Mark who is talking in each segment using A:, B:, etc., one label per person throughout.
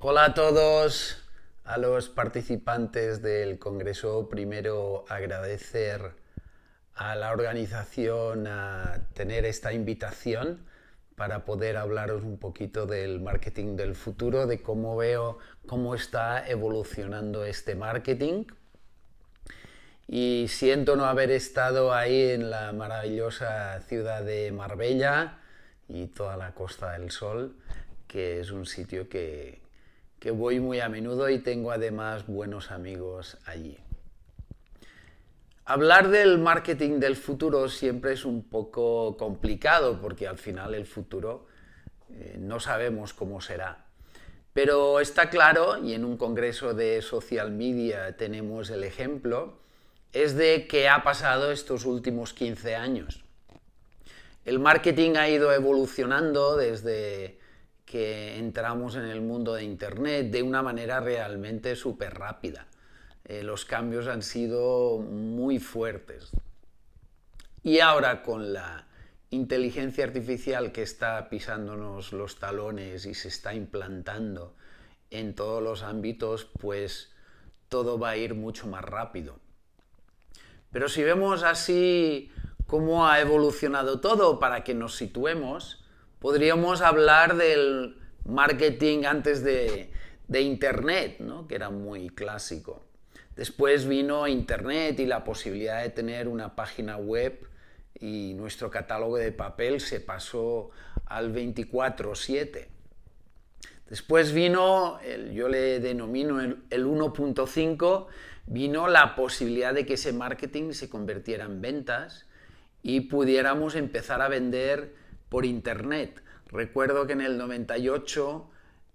A: Hola a todos, a los participantes del Congreso. Primero agradecer a la organización a tener esta invitación para poder hablaros un poquito del marketing del futuro, de cómo veo cómo está evolucionando este marketing. Y siento no haber estado ahí en la maravillosa ciudad de Marbella y toda la Costa del Sol, que es un sitio que, que voy muy a menudo y tengo además buenos amigos allí. Hablar del marketing del futuro siempre es un poco complicado porque al final el futuro eh, no sabemos cómo será. Pero está claro, y en un congreso de social media tenemos el ejemplo, es de qué ha pasado estos últimos 15 años. El marketing ha ido evolucionando desde que entramos en el mundo de Internet de una manera realmente súper rápida. Eh, los cambios han sido muy fuertes. Y ahora con la inteligencia artificial que está pisándonos los talones y se está implantando en todos los ámbitos, pues todo va a ir mucho más rápido. Pero si vemos así cómo ha evolucionado todo para que nos situemos, Podríamos hablar del marketing antes de, Internet, que era muy clásico. Después vino Internet y la posibilidad de tener una página web y nuestro catálogo de papel se pasó al 24/7. Después vino, yo le denomino el, el 1.5, vino la posibilidad de que ese marketing se convirtiera en ventas y pudiéramos empezar a vender por internet. Recuerdo que en el 98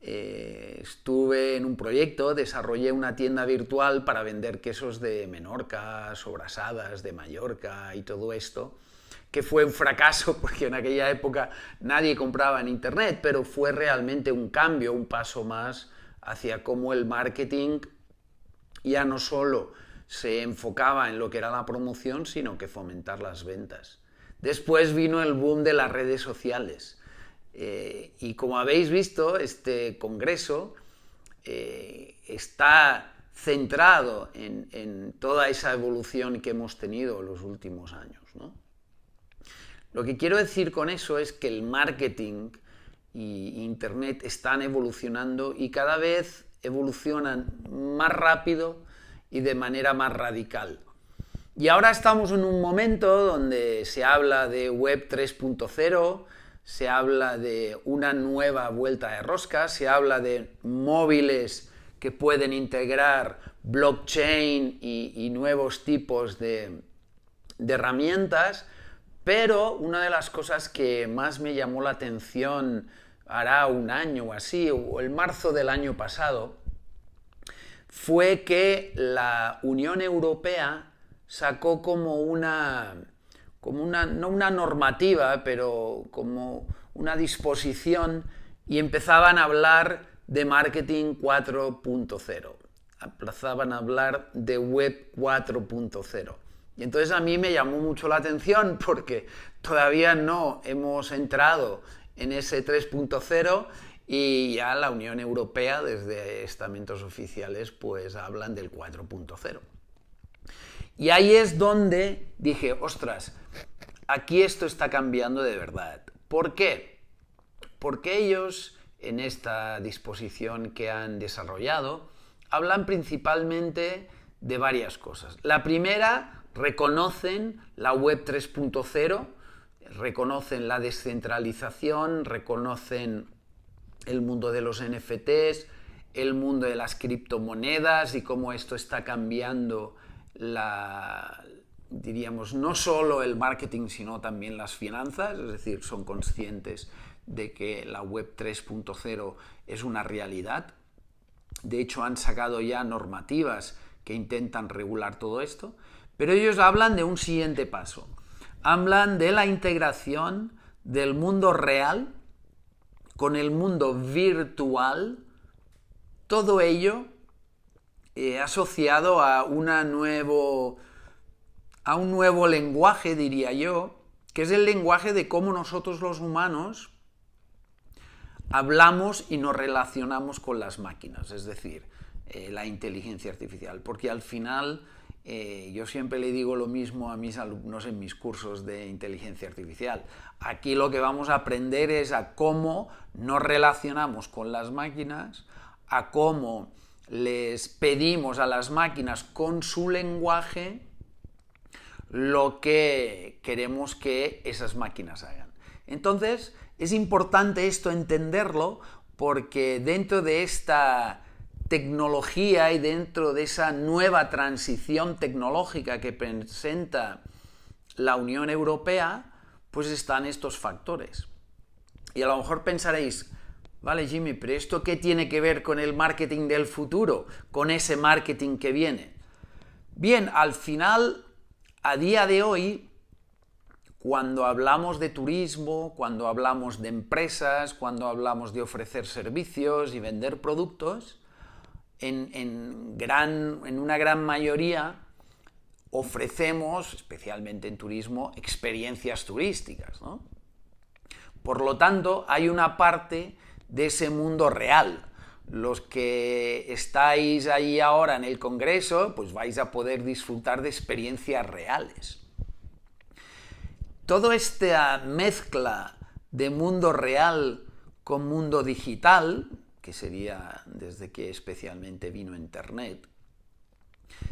A: eh, estuve en un proyecto, desarrollé una tienda virtual para vender quesos de Menorca, sobrasadas de Mallorca y todo esto, que fue un fracaso porque en aquella época nadie compraba en Internet, pero fue realmente un cambio, un paso más hacia cómo el marketing ya no solo se enfocaba en lo que era la promoción, sino que fomentar las ventas. Después vino el boom de las redes sociales. Eh, y como habéis visto, este Congreso eh, está centrado en, toda esa evolución que hemos tenido los últimos años. Lo que quiero decir con eso es que el marketing y Internet están evolucionando y cada vez evolucionan más rápido y de manera más radical. Y ahora estamos en un momento donde se habla de Web 3.0, se habla de una nueva vuelta de rosca, se habla de móviles que pueden integrar blockchain y, nuevos tipos de, de herramientas, pero una de las cosas que más me llamó la atención hará un año o así, o el marzo del año pasado, fue que la Unión Europea sacó como una, como no una normativa, pero como una disposición y empezaban a hablar de marketing 4.0, aplazaban a hablar de web 4.0. Y entonces a mí me llamó mucho la atención porque todavía no hemos entrado en ese 3.0 y ya la Unión Europea desde estamentos oficiales pues hablan del 4.0. Y ahí es donde dije, ostras, aquí esto está cambiando de verdad. ¿Por qué? Porque ellos, en esta disposición que han desarrollado, hablan principalmente de varias cosas. La primera, reconocen la web 3.0, reconocen la descentralización, reconocen el mundo de los NFTs, el mundo de las criptomonedas y cómo esto está cambiando la, diríamos, no solo el marketing, sino también las finanzas, es decir, son conscientes de que la web 3.0 es una realidad. De hecho, han sacado ya normativas que intentan regular todo esto, pero ellos hablan de un siguiente paso. Hablan de la integración del mundo real con el mundo virtual, todo ello eh, asociado a, a un nuevo lenguaje, diría yo, que es el lenguaje de cómo nosotros los humanos hablamos y nos relacionamos con las máquinas, es decir, eh, la inteligencia artificial, porque al final eh, yo siempre le digo lo mismo a mis alumnos en mis cursos de inteligencia artificial. Aquí lo que vamos a aprender es a cómo nos relacionamos con las máquinas, a cómo les pedimos a las máquinas con su lenguaje lo que queremos que esas máquinas hagan. Entonces, es importante esto entenderlo porque dentro de esta tecnología y dentro de esa nueva transición tecnológica que presenta la Unión Europea, pues están estos factores. Y a lo mejor pensaréis, Vale, Jimmy, pero ¿esto qué tiene que ver con el marketing del futuro, con ese marketing que viene? Bien, al final, a día de hoy, cuando hablamos de turismo, cuando hablamos de empresas, cuando hablamos de ofrecer servicios y vender productos, en, gran, en una gran mayoría ofrecemos, especialmente en turismo, experiencias turísticas. ¿no? Por lo tanto, hay una parte de ese mundo real. Los que estáis ahí ahora en el Congreso, pues vais a poder disfrutar de experiencias reales. Toda esta mezcla de mundo real con mundo digital, que sería desde que especialmente vino Internet,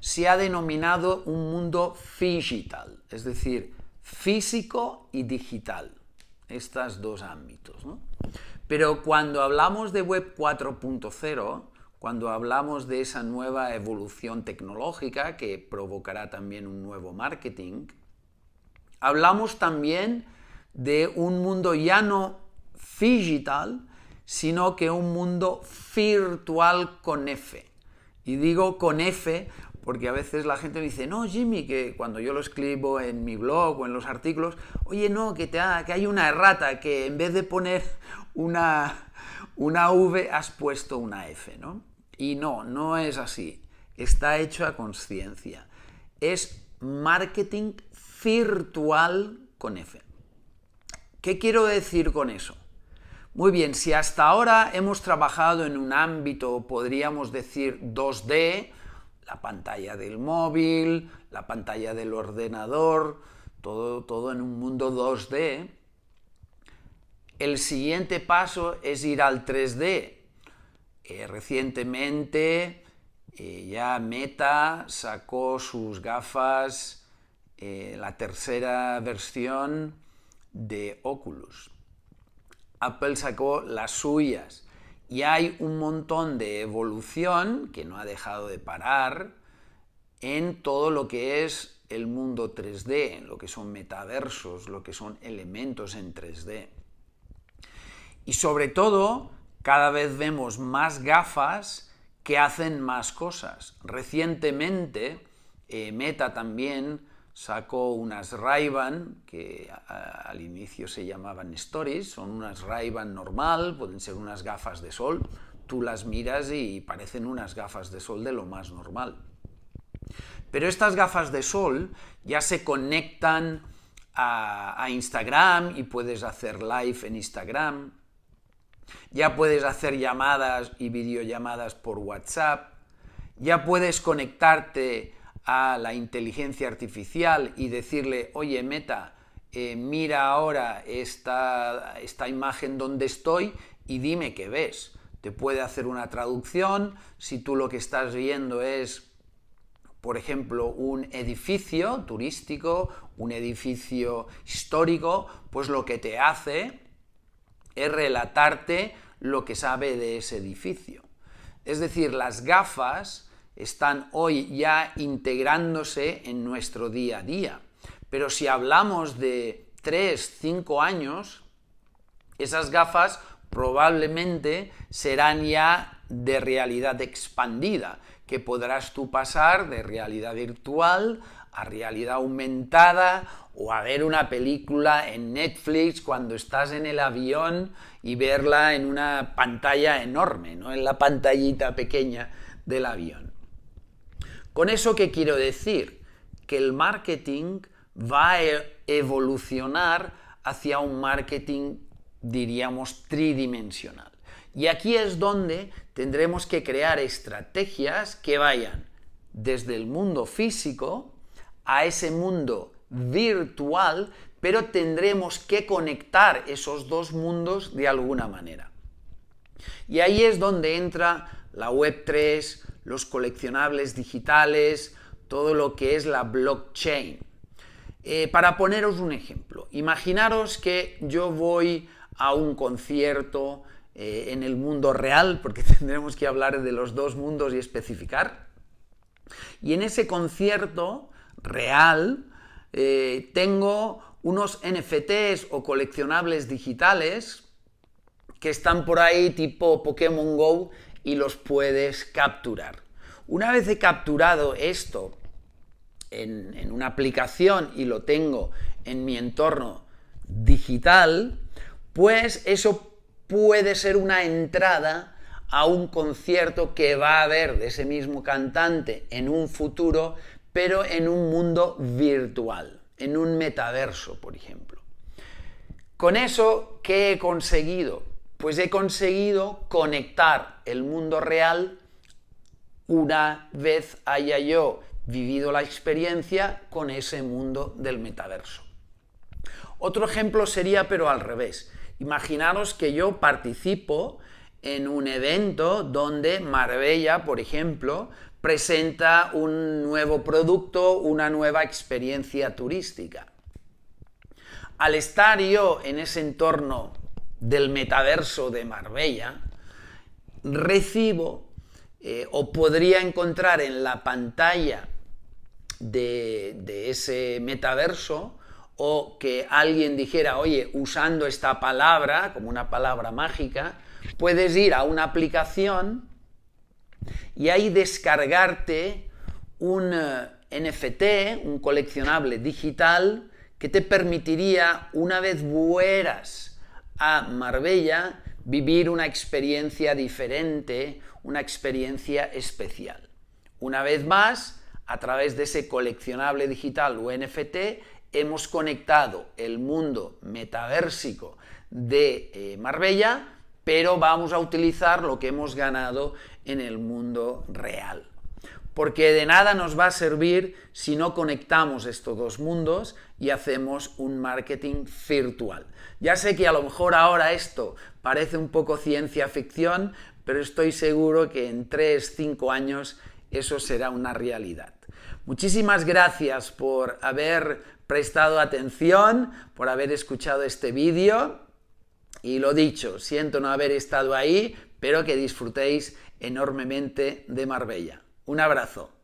A: se ha denominado un mundo digital, es decir, físico y digital, estos dos ámbitos. Pero cuando hablamos de Web 4.0, cuando hablamos de esa nueva evolución tecnológica que provocará también un nuevo marketing, hablamos también de un mundo ya no digital, sino que un mundo virtual con F. Y digo con F porque a veces la gente me dice, no, Jimmy, que cuando yo lo escribo en mi blog o en los artículos, oye, no, que, te que hay una errata, que en vez de poner una, una V has puesto una F, ¿no? Y no, no es así. Está hecho a conciencia. Es marketing virtual con F. ¿Qué quiero decir con eso? Muy bien, si hasta ahora hemos trabajado en un ámbito, podríamos decir 2D, la pantalla del móvil, la pantalla del ordenador, todo, todo en un mundo 2D. El siguiente paso es ir al 3D. Eh, recientemente eh, ya Meta sacó sus gafas, eh, la tercera versión de Oculus. Apple sacó las suyas. Y hay un montón de evolución que no ha dejado de parar en todo lo que es el mundo 3D, en lo que son metaversos, lo que son elementos en 3D. Y sobre todo, cada vez vemos más gafas que hacen más cosas. Recientemente, eh, Meta también sacó unas ray que al inicio se llamaban Stories, son unas ray normal, pueden ser unas gafas de sol, tú las miras y parecen unas gafas de sol de lo más normal. Pero estas gafas de sol ya se conectan a, a Instagram y puedes hacer live en Instagram, ya puedes hacer llamadas y videollamadas por WhatsApp, ya puedes conectarte a la inteligencia artificial y decirle, oye, Meta, eh, mira ahora esta, esta imagen donde estoy y dime qué ves. Te puede hacer una traducción, si tú lo que estás viendo es, por ejemplo, un edificio turístico, un edificio histórico, pues lo que te hace es relatarte lo que sabe de ese edificio. Es decir, las gafas están hoy ya integrándose en nuestro día a día. Pero si hablamos de 3, 5 años, esas gafas probablemente serán ya de realidad expandida, que podrás tú pasar de realidad virtual a realidad aumentada o a ver una película en Netflix cuando estás en el avión y verla en una pantalla enorme, no en la pantallita pequeña del avión. ¿Con eso qué quiero decir? Que el marketing va a e-, evolucionar hacia un marketing, diríamos, tridimensional. Y aquí es donde tendremos que crear estrategias que vayan desde el mundo físico a ese mundo virtual, pero tendremos que conectar esos dos mundos de alguna manera. Y ahí es donde entra la Web3, los coleccionables digitales, todo lo que es la blockchain. Eh, para poneros un ejemplo, imaginaros que yo voy a un concierto eh, en el mundo real, porque tendremos que hablar de los dos mundos y especificar. Y en ese concierto real eh, tengo unos NFTs o coleccionables digitales que están por ahí tipo Pokémon Go y los puedes capturar. Una vez he capturado esto en, una aplicación y lo tengo en mi entorno digital, pues eso puede ser una entrada a un concierto que va a haber de ese mismo cantante en un futuro, pero en un mundo virtual, en un metaverso, por ejemplo. Con eso, ¿qué he conseguido? pues he conseguido conectar el mundo real una vez haya yo vivido la experiencia con ese mundo del metaverso. Otro ejemplo sería, pero al revés. Imaginaros que yo participo en un evento donde Marbella, por ejemplo, presenta un nuevo producto, una nueva experiencia turística. Al estar yo en ese entorno del metaverso de Marbella, recibo eh, o podría encontrar en la pantalla de, de ese metaverso o que alguien dijera, oye, usando esta palabra como una palabra mágica, puedes ir a una aplicación y ahí descargarte un eh, NFT, un coleccionable digital, que te permitiría, una vez fueras a Marbella, vivir una experiencia diferente, una experiencia especial. Una vez más, a través de ese coleccionable digital o NFT, hemos conectado el mundo metaversico de eh, Marbella, pero vamos a utilizar lo que hemos ganado en el mundo real. Porque de nada nos va a servir si no conectamos estos dos mundos, y hacemos un marketing virtual. Ya sé que a lo mejor ahora esto parece un poco ciencia ficción, pero estoy seguro que en 3-5 años eso será una realidad. Muchísimas gracias por haber prestado atención, por haber escuchado este vídeo. Y lo dicho, siento no haber estado ahí, pero que disfrutéis enormemente de Marbella. Un abrazo.